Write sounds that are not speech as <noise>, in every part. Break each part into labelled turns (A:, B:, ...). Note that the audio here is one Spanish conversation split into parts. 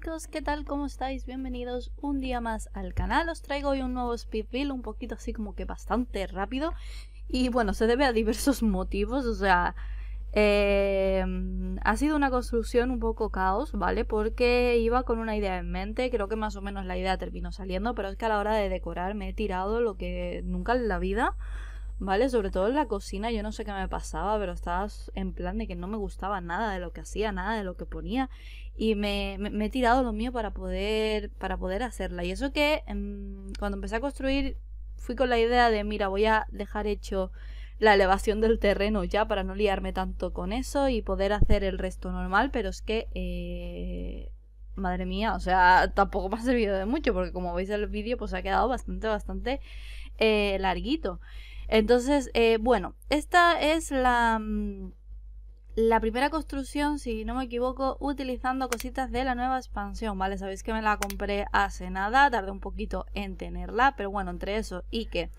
A: chicos, ¿qué tal? ¿Cómo estáis? Bienvenidos un día más al canal. Os traigo hoy un nuevo build, un poquito así como que bastante rápido. Y bueno, se debe a diversos motivos, o sea... Em, ha sido una construcción un poco caos, ¿vale? Porque iba con una idea en mente, creo que más o menos la idea terminó saliendo, pero es que a la hora de decorar me he tirado lo que nunca en la vida... ¿vale? Sobre todo en la cocina, yo no sé qué me pasaba, pero estaba en plan de que no me gustaba nada de lo que hacía, nada de lo que ponía y me, he tirado lo mío para poder, para poder hacerla. Y eso que em, cuando empecé a construir fui con la idea de, mira, voy a dejar hecho la elevación del terreno ya para no liarme tanto con eso y poder hacer el resto normal, pero es que... Eh, madre mía, o sea, tampoco me ha servido de mucho porque como veis el vídeo pues ha quedado bastante, bastante eh, larguito. Entonces, eh, bueno, esta es la... Mm, la primera construcción, si no me equivoco, utilizando cositas de la nueva expansión, ¿vale? Sabéis que me la compré hace nada, tardé un poquito en tenerla, pero bueno, entre eso y que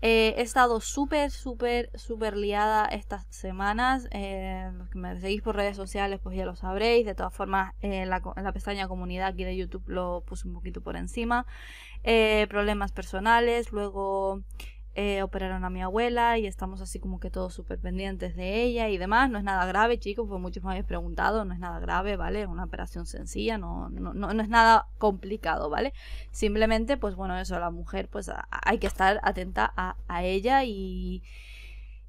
A: eh, he estado súper, súper, súper liada estas semanas. los eh, que me seguís por redes sociales, pues ya lo sabréis. De todas formas, en, eh, la, en, la, pestaña comunidad aquí de YouTube lo puse un poquito por encima. problemas personales, luego eh, operaron a mi abuela y estamos así como que todos súper pendientes de ella y demás. No es nada grave, chicos, pues muchos me habéis preguntado, no es nada grave, ¿vale? Es una operación sencilla, no, no, no, es nada complicado, ¿vale? Simplemente, pues bueno, eso, la mujer, pues hay que estar atenta a ella y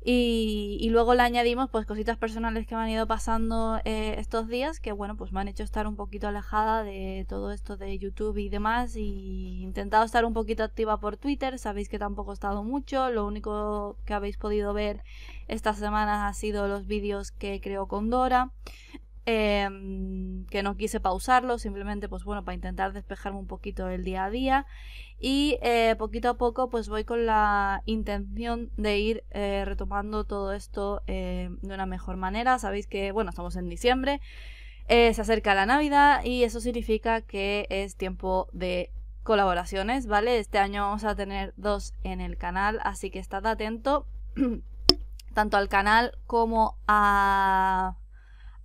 A: y, luego le añadimos pues cositas personales que me han ido pasando eh, estos días que bueno pues me han hecho estar un poquito alejada de todo esto de YouTube y demás y intentado estar un poquito activa por Twitter sabéis que tampoco he estado mucho lo único que habéis podido ver estas semanas ha sido los vídeos que creo con Dora Em, que no quise pausarlo, simplemente pues bueno, para intentar despejarme un poquito El día a día y eh, poquito a poco pues voy con la intención de ir eh, retomando todo esto em, de una mejor manera. Sabéis que bueno, estamos en diciembre, eh, se acerca la Navidad y eso significa que es tiempo de colaboraciones, ¿vale? Este año vamos a tener dos en el canal, así que estad atento <clears throat> tanto al canal como a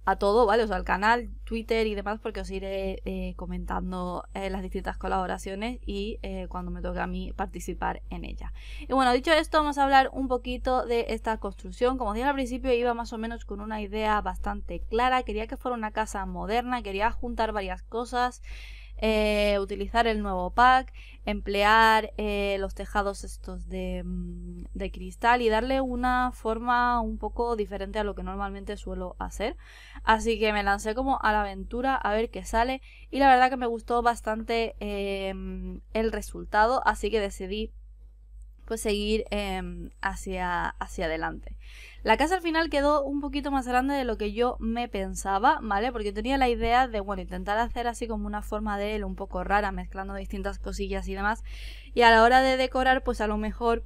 A: a todo, ¿vale? O sea, al canal, Twitter y demás, porque os iré eh, comentando eh, las distintas colaboraciones y eh, cuando me toque a mí participar en ella Y bueno, dicho esto, vamos a hablar un poquito de esta construcción. Como dije al principio, iba más o menos con una idea bastante clara. Quería que fuera una casa moderna, quería juntar varias cosas. Eh, utilizar el nuevo pack, emplear eh, los tejados estos mm, de, cristal y darle una forma un poco diferente a lo que normalmente suelo hacer. Así que me lancé como a la aventura a ver qué sale y la verdad que me gustó bastante em, el resultado, así que decidí pues seguir em, hacia, hacia adelante. La casa al final quedó un poquito más grande de lo que yo me pensaba, ¿vale? Porque tenía la idea de, bueno, intentar hacer así como una forma de él un poco rara, mezclando distintas cosillas y demás. Y a la hora de decorar, pues a lo mejor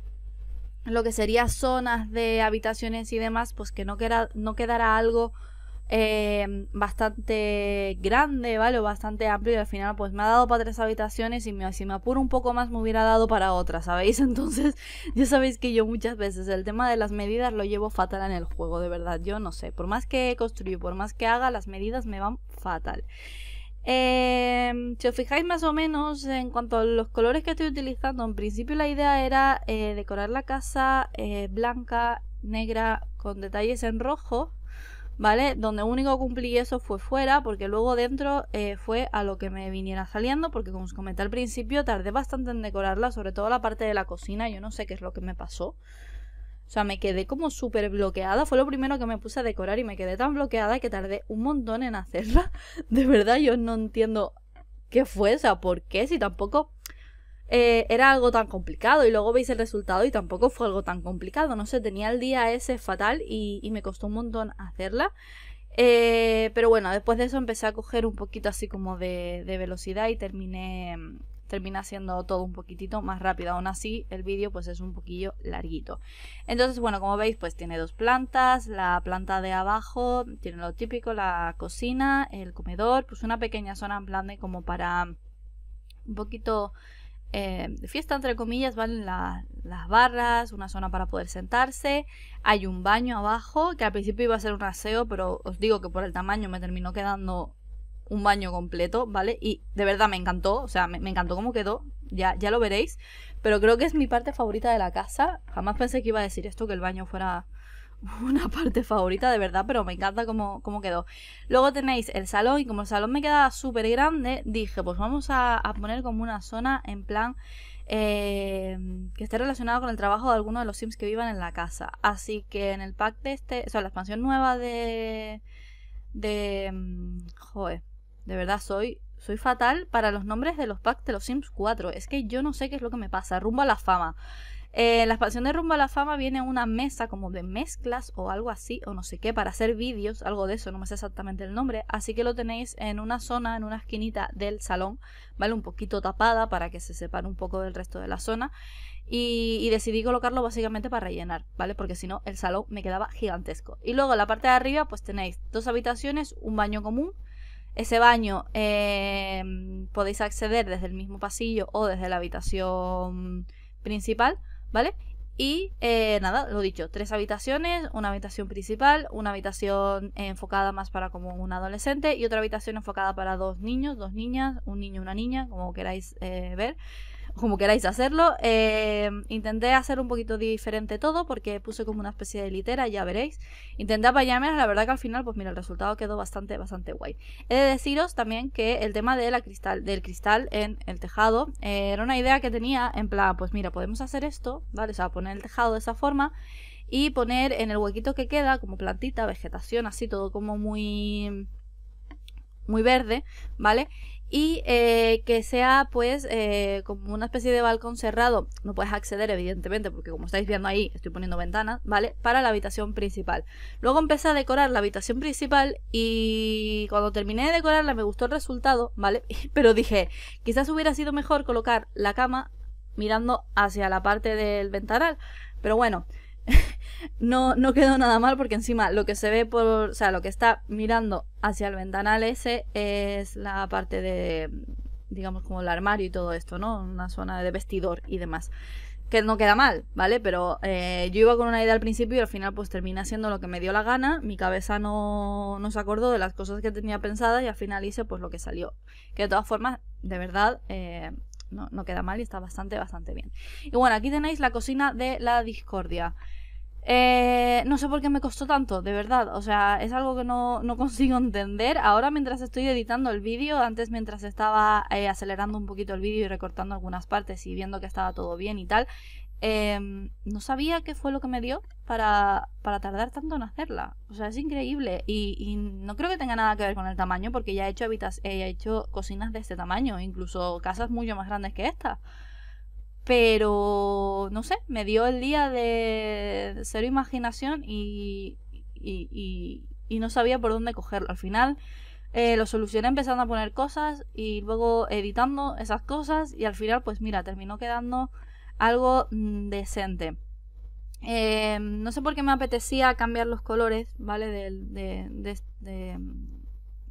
A: lo que sería zonas de habitaciones y demás, pues que no, no quedara algo Em, bastante grande, ¿vale? O bastante amplio y al final pues me ha dado para tres habitaciones y si me apuro un poco más me hubiera dado para otra, ¿sabéis? <laughs> Entonces ya sabéis que yo muchas veces el tema de las medidas lo llevo fatal en el juego, de verdad, yo no sé, por más que construyo, por más que haga, las medidas me van fatal. Em, si os fijáis más o menos en cuanto a los colores que estoy utilizando, en principio la idea era eh, decorar la casa eh, blanca, negra, con detalles en rojo, ¿vale? Donde único cumplí eso fue fuera, porque luego dentro eh, fue a lo que me viniera saliendo, porque como os comenté al principio, tardé bastante en decorarla, sobre todo la parte de la cocina, yo no sé qué es lo que me pasó. O sea, me quedé como súper bloqueada. Fue lo primero que me puse a decorar y me quedé tan bloqueada que tardé un montón en hacerla. <laughs> De verdad, yo no entiendo qué fue, o sea, por qué, si tampoco eh, era algo tan complicado y luego veis el resultado y tampoco fue algo tan complicado, no sé, tenía el día ese fatal y, me costó un montón hacerla. Eh, pero bueno, después de eso empecé a coger un poquito así como de, velocidad y terminé, termina haciendo todo un poquitito más rápido. Aún así, el vídeo pues es un poquillo larguito. Entonces, bueno, como veis, pues tiene dos plantas. La planta de abajo tiene lo típico, la cocina, el comedor, pues una pequeña zona en plan de como para un poquito eh, fiesta, entre comillas, van las barras, una zona para poder sentarse, hay un baño abajo, que al principio iba a ser un aseo, pero os digo que por el tamaño me terminó quedando un baño completo, ¿vale? Y de verdad me encantó, o sea, me, me encantó cómo quedó, ya, ya lo veréis, pero creo que es mi parte favorita de la casa, jamás pensé que iba a decir esto, que el baño fuera <laughs> una parte favorita de verdad, pero me encanta cómo, quedó. Luego tenéis el salón y como el salón me queda súper grande, dije, pues vamos a, poner como una zona en plan eh, que esté relacionado con el trabajo de alguno de los sims que vivan en la casa. Así que en el pack de este, o sea, la expansión nueva de... de... Mm, joder, de verdad soy soy fatal para los nombres de los packs de los Sims 4. Es que yo no sé qué es lo que me pasa. Rumbo a la fama en eh, la expansión de Rumbo a la Fama viene una mesa como de mezclas o algo así, o no sé qué, para hacer vídeos, algo de eso, no me sé exactamente el nombre. Así que lo tenéis en una zona, en una esquinita del salón, ¿vale? Un poquito tapada para que se separe un poco del resto de la zona. Y, decidí colocarlo básicamente para rellenar, ¿vale? Porque si no, el salón me quedaba gigantesco. Y luego en la parte de arriba, pues tenéis dos habitaciones, un baño común. Ese baño em, podéis acceder desde el mismo pasillo o desde la habitación principal. ¿vale? Y eh, nada, lo dicho, tres habitaciones, una habitación principal, una habitación enfocada más para como un adolescente y otra habitación enfocada para dos niños, dos niñas, un niño una niña, como queráis eh, ver como queráis hacerlo. Eh, intenté hacer un poquito diferente todo porque puse como una especie de litera, ya veréis. Intenté apañarme, la verdad que al final, pues mira, el resultado quedó bastante, bastante guay. He de deciros también que el tema cristal, del cristal en el tejado eh, era una idea que tenía en plan, pues mira, podemos hacer esto, ¿vale? O sea, poner el tejado de esa forma y poner en el huequito que queda como plantita, vegetación, así todo como muy muy verde, ¿vale? Y eh, que sea pues eh, como una especie de balcón cerrado, no puedes acceder evidentemente porque como estáis viendo ahí estoy poniendo ventanas, ¿vale? Para la habitación principal. Luego empecé a decorar la habitación principal y cuando terminé de decorarla me gustó el resultado, ¿vale? <laughs> Pero dije, quizás hubiera sido mejor colocar la cama mirando hacia la parte del ventanal, pero bueno, <laughs> no, no quedó nada mal porque encima lo que se ve por, o sea, lo que está mirando hacia el ventanal ese es la parte de, digamos, como el armario y todo esto, ¿no? Una zona de vestidor y demás. Que no queda mal, ¿vale? Pero eh, yo iba con una idea al principio y al final pues termina siendo lo que me dio la gana, mi cabeza no, no se acordó de las cosas que tenía pensadas y al final hice pues lo que salió. Que de todas formas, de verdad, eh, no, queda mal y está bastante, bastante bien. Y bueno, aquí tenéis la cocina de la discordia. Eh, no sé por qué me costó tanto, de verdad. O sea, es algo que no, no <laughs> consigo entender. Ahora mientras estoy editando el vídeo, antes mientras estaba eh, acelerando un poquito el vídeo y recortando algunas partes y viendo que estaba todo bien y tal, Em, no sabía qué fue lo que me dio para, para tardar tanto en hacerla. O sea, es increíble. Y, no creo que tenga nada que ver con el tamaño, porque ya he hecho, habitas eh, he hecho cocinas de este tamaño, incluso casas mucho más grandes que esta. Pero, no sé, me dio el día de cero imaginación y, no sabía por dónde cogerlo. Al final eh, lo solucioné empezando a poner cosas y luego editando esas cosas y al final, pues mira, terminó quedando algo mm, decente. Eh, no sé por qué me apetecía cambiar los colores, ¿vale? De,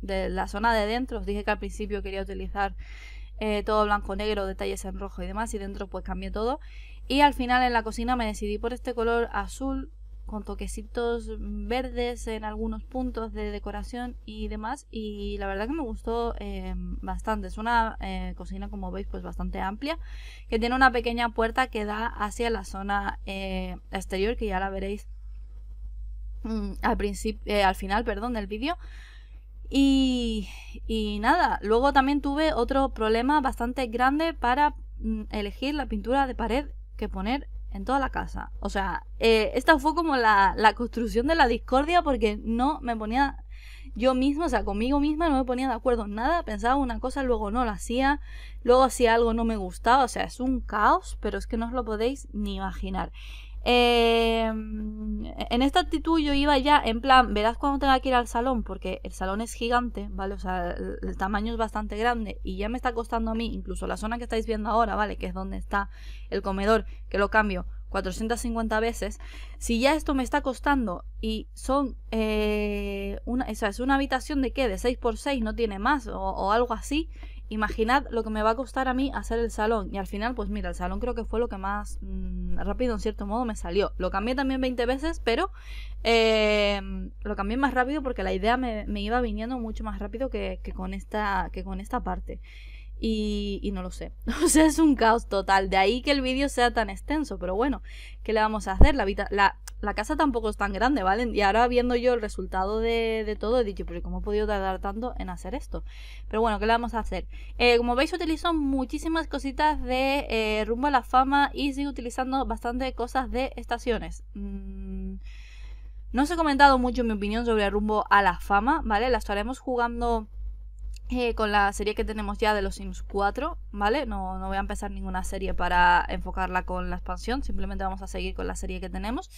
A: de, la zona de dentro. Os dije que al principio quería utilizar eh, todo blanco-negro, detalles en rojo y demás, y dentro pues cambié todo. Y al final en la cocina me decidí por este color azul con toquecitos verdes en algunos puntos de decoración y demás y la verdad que me gustó em, bastante es una eh, cocina como veis pues bastante amplia que tiene una pequeña puerta que da hacia la zona eh, exterior que ya la veréis mm, al principio eh, al final perdón del vídeo y, y nada luego también tuve otro problema bastante grande para mm, elegir la pintura de pared que poner en toda la casa. O sea, eh, esta fue como la, la, construcción de la discordia porque no me ponía yo misma, o sea, conmigo misma no me ponía de acuerdo en nada. Pensaba una cosa, luego no la hacía, luego hacía algo no me gustaba. O sea, es un caos, pero es que no os lo podéis ni imaginar. Em, en esta actitud yo iba ya en plan, verás cuando tenga que ir al salón, porque el salón es gigante, ¿vale? O sea, el, tamaño es bastante grande y ya me está costando a mí, incluso la zona que estáis viendo ahora, ¿vale? Que es donde está el comedor, que lo cambio 450 veces. Si ya esto me está costando y son, eh, una, o sea, es una habitación de qué, de 6x6, no tiene más o algo así imaginad lo que me va a costar a mí hacer el salón. Y al final, pues mira, el salón creo que fue lo que más mm, rápido, en cierto modo, me salió. Lo cambié también 20 veces, pero em, lo cambié más rápido porque la idea me, iba viniendo mucho más rápido con, esta, que con esta parte. Y, no lo sé. <laughs> O sea, es un caos total. De ahí que el vídeo sea tan extenso. Pero bueno, ¿qué le vamos a hacer? La, casa tampoco es tan grande, ¿vale? Y ahora viendo yo el resultado de, de, todo, he dicho, pero ¿cómo he podido tardar tanto en hacer esto? Pero bueno, ¿qué le vamos a hacer? Eh, como veis, utilizo muchísimas cositas de eh, rumbo a la fama y sigo utilizando bastante cosas de estaciones. Mm, no os he comentado mucho mi opinión sobre rumbo a la fama, ¿vale? La estaremos jugando eh, con la serie que tenemos ya de los Sims 4, ¿vale? No, voy a empezar ninguna serie para enfocarla con la expansión, simplemente vamos a seguir con la serie que tenemos.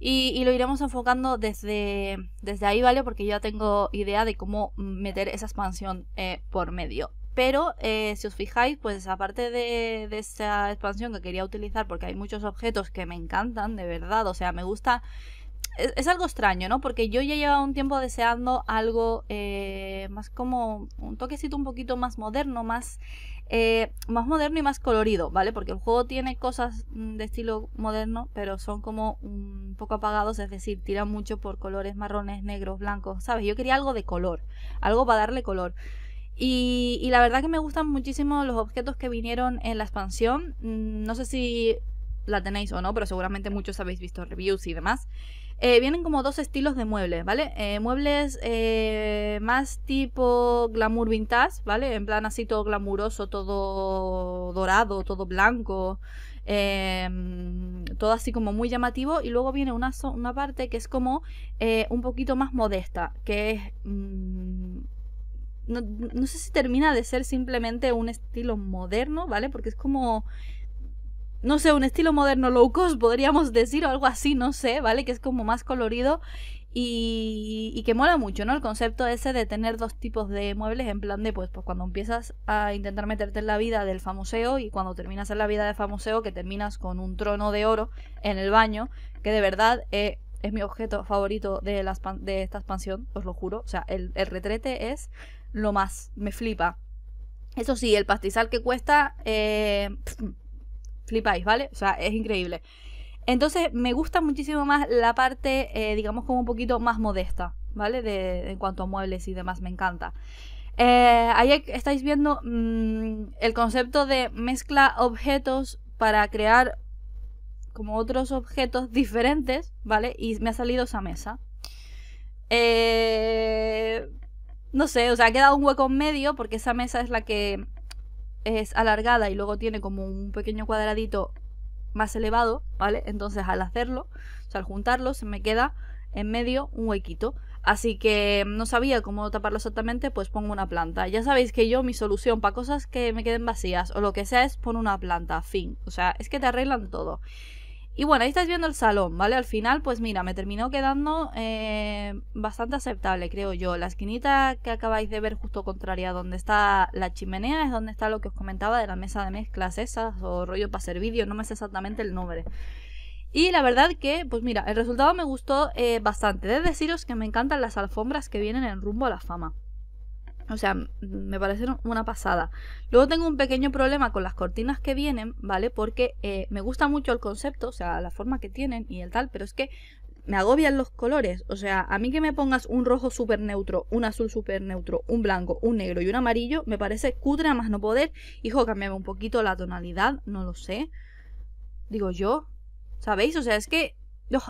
A: Y, lo iremos enfocando desde, desde ahí, ¿vale? Porque ya tengo idea de cómo meter esa expansión eh, por medio. Pero eh, si os fijáis, pues aparte de, de, esa expansión que quería utilizar, porque hay muchos objetos que me encantan, de verdad, o sea, me gusta es, algo extraño, ¿no? Porque yo ya llevaba un tiempo deseando algo eh, más como un toquecito un poquito más moderno, más, eh, más moderno y más colorido, ¿vale? Porque el juego tiene cosas mm, de estilo moderno, pero son como un poco apagados, es decir, tiran mucho por colores marrones, negros, blancos, ¿sabes? Yo quería algo de color, algo para darle color. Y, y la verdad que me gustan muchísimo los objetos que vinieron en la expansión. Mm, no sé si la tenéis o no, pero seguramente muchos habéis visto reviews y demás. Eh, vienen como dos estilos de muebles, ¿vale? Eh, muebles eh, más tipo glamour vintage, ¿vale? En plan así todo glamuroso, todo dorado, todo blanco, em, todo así como muy llamativo. Y luego viene una, una parte que es como un poquito más modesta, que es... Mm, no sé si termina de ser simplemente un estilo moderno, ¿vale? Porque es como no sé, un estilo moderno low cost, podríamos decir, o algo así, no sé, ¿vale? Que es como más colorido y, que mola mucho, ¿no? El concepto ese de tener dos tipos de muebles en plan de, pues, pues cuando empiezas a intentar meterte en la vida del famoseo y cuando terminas en la vida del famoseo que terminas con un trono de oro en el baño, que de verdad eh, es mi objeto favorito de, de esta expansión, os lo juro. O sea, el, retrete es lo más, me flipa. Eso sí, el pastizal que cuesta... Eh, <sniffs> flipáis, ¿vale? O sea, es increíble. Entonces me gusta muchísimo más la parte, eh, digamos, como un poquito más modesta, ¿vale? De, en cuanto a muebles y demás, me encanta. Eh, ahí estáis viendo mm, el concepto de mezcla objetos para crear como otros objetos diferentes, ¿vale? Y me ha salido esa mesa. Eh, no sé, o sea, ha quedado un hueco en medio porque esa mesa es la que es alargada y luego tiene como un pequeño cuadradito más elevado, ¿vale? Entonces al hacerlo, o sea, al juntarlo, se me queda en medio un huequito. Así que no sabía cómo taparlo exactamente, pues pongo una planta. Ya sabéis que yo mi solución para cosas que me queden vacías o lo que sea es poner una planta, fin. O sea, es que te arreglan todo. Y bueno, ahí estáis viendo el salón, ¿vale? Al final, pues mira, me terminó quedando eh, bastante aceptable, creo yo. La esquinita que acabáis de ver justo contraria donde está la chimenea es donde está lo que os comentaba de la mesa de mezclas esas o rollo para hacer vídeo, no me sé exactamente el nombre. Y la verdad que, pues mira, el resultado me gustó eh, bastante. De deciros que me encantan las alfombras que vienen en rumbo a la fama. O sea, me parecieron una pasada. Luego tengo un pequeño problema con las cortinas que vienen, ¿vale? Porque eh, me gusta mucho el concepto, o sea, la forma que tienen y el tal, pero es que me agobian los colores. O sea, a mí que me pongas un rojo súper neutro, un azul súper neutro, un blanco, un negro y un amarillo, me parece cutre a más no poder. Hijo, cambiame un poquito la tonalidad, no lo sé. Digo yo, ¿sabéis? O sea, es que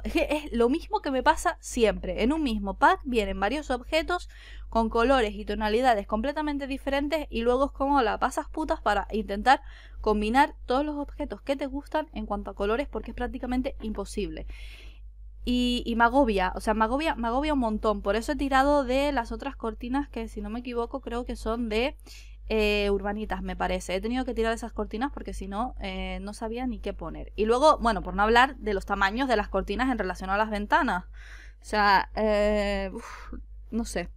A: es lo mismo que me pasa siempre. En un mismo pack vienen varios objetos con colores y tonalidades completamente diferentes y luego es como la pasas putas para intentar combinar todos los objetos que te gustan en cuanto a colores porque es prácticamente imposible. Y, y me agobia, o sea, me agobia, me agobia un montón. Por eso he tirado de las otras cortinas que, si no me equivoco, creo que son de eh, urbanitas, me parece. He tenido que tirar esas cortinas porque si no, eh, no sabía ni qué poner. Y luego, bueno, por no hablar de los tamaños de las cortinas en relación a las ventanas. O sea, eh, no sé.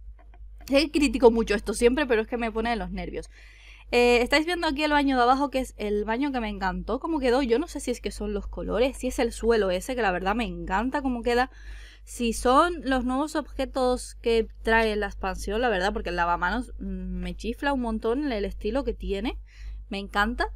A: He criticado critico mucho esto siempre, pero es que me pone en los nervios. Estáis viendo aquí el baño de abajo, que es el baño que me encantó. ¿Cómo quedó? Yo no sé si es que son los colores, si es el suelo ese, que la verdad me encanta cómo queda si son los nuevos objetos que trae la expansión, la verdad, porque el lavamanos me chifla un montón el estilo que tiene, me encanta.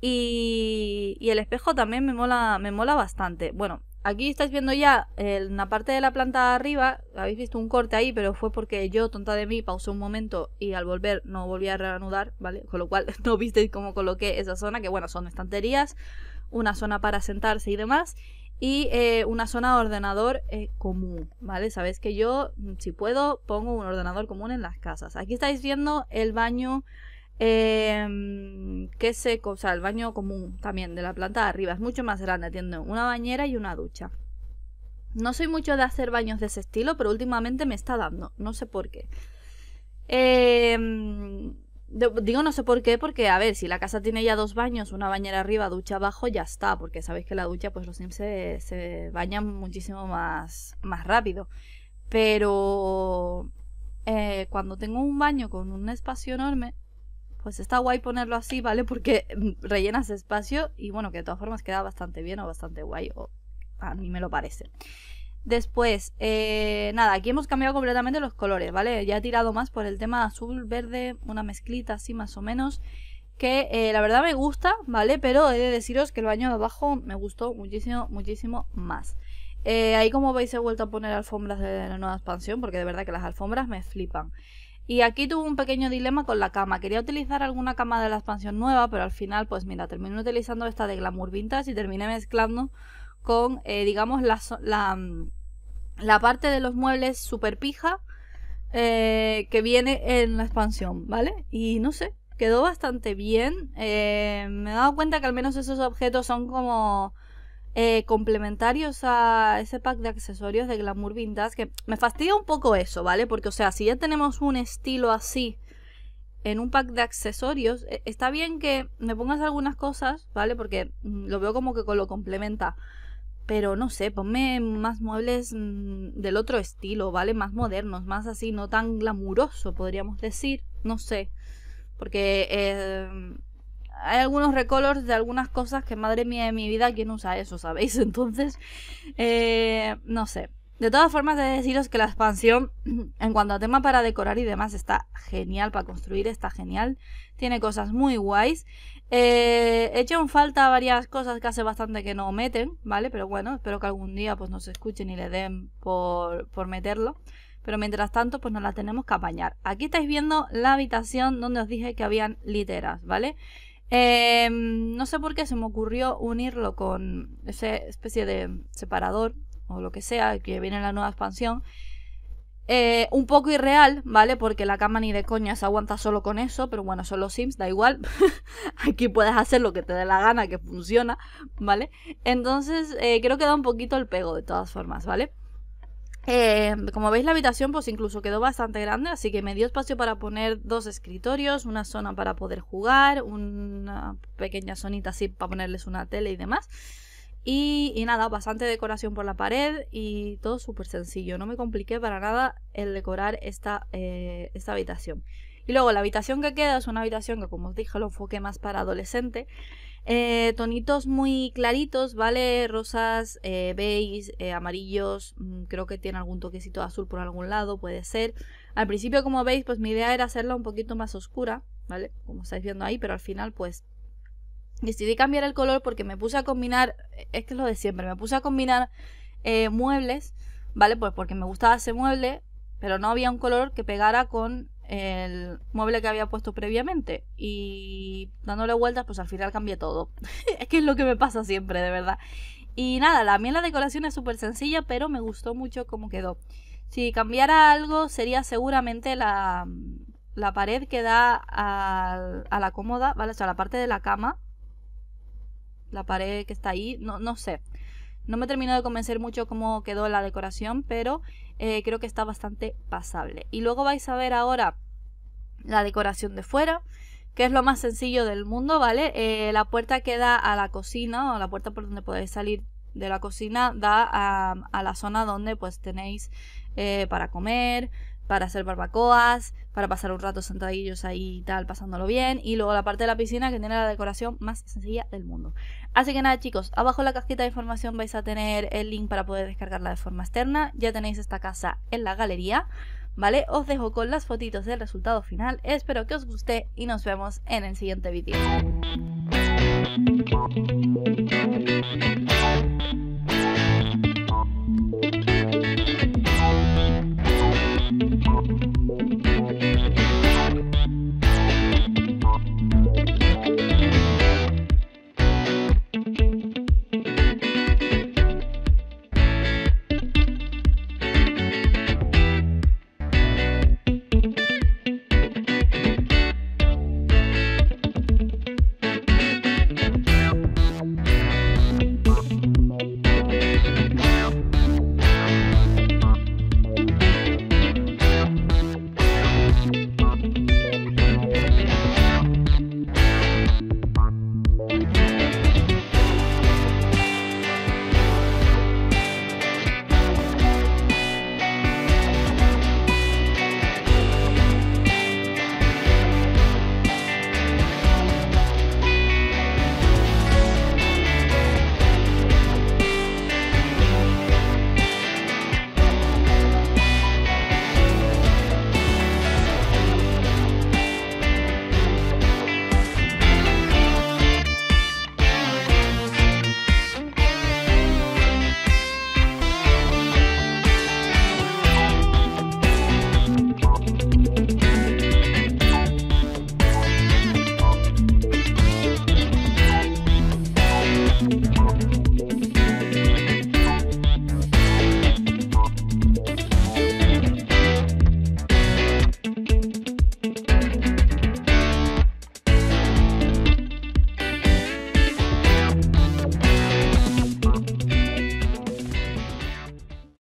A: Y, el espejo también me mola, me mola bastante. Bueno, aquí estáis viendo ya en la parte de la planta de arriba, habéis visto un corte ahí, pero fue porque yo, tonta de mí, pausé un momento y al volver no volví a reanudar, ¿vale? Con lo cual <laughs> no visteis cómo coloqué esa zona, que bueno, son estanterías, una zona para sentarse y demás y eh, una zona de ordenador eh, común, ¿vale? Sabéis que yo, mm, si puedo, pongo un ordenador común en las casas. Aquí estáis viendo el baño em, que se, o sea, el baño común también de la planta de arriba. Es mucho más grande, tiene una bañera y una ducha. No soy mucho de hacer baños de ese estilo, pero últimamente me está dando, no sé por qué. Eh, Digo no sé por qué, porque a ver, si la casa tiene ya dos baños, una bañera arriba, ducha abajo, ya está, porque sabéis que la ducha, pues los sims se, bañan muchísimo más, más rápido. Pero eh, cuando tengo un baño con un espacio enorme, pues está guay ponerlo así, ¿vale? Porque mm, rellenas espacio y bueno, que de todas formas queda bastante bien o bastante guay, a mí me lo parece. Después, eh, nada, aquí hemos cambiado completamente los colores, ¿vale? Ya he tirado más por el tema azul, verde, una mezclita así más o menos, que eh, la verdad me gusta, ¿vale? Pero he de deciros que el baño de abajo me gustó muchísimo, muchísimo más. Eh, ahí como veis he vuelto a poner alfombras de la nueva expansión, porque de verdad que las alfombras me flipan. Y aquí tuve un pequeño dilema con la cama. Quería utilizar alguna cama de la expansión nueva, pero al final, pues mira, terminé utilizando esta de Glamour Vintage y terminé mezclando con, digamos, la, mm, la parte de los muebles super pija eh, que viene en la expansión, ¿vale? Y no sé, quedó bastante bien. Eh, me he dado cuenta que al menos esos objetos son como eh, complementarios a ese pack de accesorios de Glamour Vintage, que me fastidia un poco eso, ¿vale? Porque, o sea, si ya tenemos un estilo así en un pack de accesorios, e, está bien que me pongas algunas cosas, ¿vale? Porque mm, lo veo como que lo complementa. Pero no sé, ponme más muebles mm, del otro estilo, ¿vale? Más modernos, más así, no tan glamuroso, podríamos decir. No sé. Porque em, hay algunos recolors de algunas cosas que, madre mía de mi vida, ¿quién usa eso, sabéis? <laughs> Entonces, eh, no sé. De todas formas, he de deciros que la expansión, <clears throat> en cuanto a tema para decorar y demás, está genial, para construir está genial. Tiene cosas muy guays he eh, hecho falta varias cosas que hace bastante que no meten, ¿vale? Pero bueno, espero que algún día pues nos escuchen y le den por, por meterlo. Pero mientras tanto, pues nos la tenemos que apañar. Aquí estáis viendo la habitación donde os dije que habían literas, ¿vale? Em, no sé por qué se me ocurrió unirlo con esa especie de separador o lo que sea que viene en la nueva expansión. Eh, un poco irreal, ¿vale? Porque la cama ni de coña se aguanta solo con eso, pero bueno, son los Sims, da igual. <laughs> Aquí puedes hacer lo que te dé la gana, que funciona, ¿vale? Entonces, eh, creo que da un poquito el pego de todas formas, ¿vale? Eh, como veis la habitación pues incluso quedó bastante grande, así que me dio espacio para poner dos escritorios, una zona para poder jugar, una pequeña zonita así para ponerles una tele y demás. Y, nada, bastante decoración por la pared y todo súper sencillo. No me compliqué para nada el decorar esta, eh, esta habitación. Y luego la habitación que queda es una habitación que, como os dije, lo enfoqué más para adolescente. Eh, tonitos muy claritos, ¿vale? Rosas, eh, beige, amarillos, mm, creo que tiene algún toquecito azul por algún lado, puede ser. Al principio, como veis, pues mi idea era hacerla un poquito más oscura, ¿vale? Como estáis viendo ahí, pero al final, pues Decidí cambiar el color porque me puse a combinar, Es que es lo de siempre, me puse a combinar eh, muebles, ¿vale? Pues porque me gustaba ese mueble, pero no había un color que pegara con el mueble que había puesto previamente y dándole vueltas pues al final cambié todo <laughs> es que es lo que me pasa siempre de verdad y nada la mía la decoración es súper sencilla pero me gustó mucho cómo quedó si cambiara algo sería seguramente la, pared que da a, a la cómoda vale o sea la parte de la cama la pared que está ahí, no, no sé. No me termino de convencer mucho cómo quedó la decoración, pero eh, creo que está bastante pasable. Y luego vais a ver ahora la decoración de fuera, que es lo más sencillo del mundo, ¿vale? Eh, la puerta que da a la cocina, o la puerta por donde podéis salir de la cocina, da a, la zona donde pues tenéis eh, para comer, para hacer barbacoas, para pasar un rato sentadillos ahí y tal, pasándolo bien. Y luego la parte de la piscina que tiene la decoración más sencilla del mundo. Así que nada chicos, abajo en la cajita de información vais a tener el link para poder descargarla de forma externa. Ya tenéis esta casa en la galería, ¿vale? Os dejo con las fotitos del resultado final. Espero que os guste y nos vemos en el siguiente vídeo.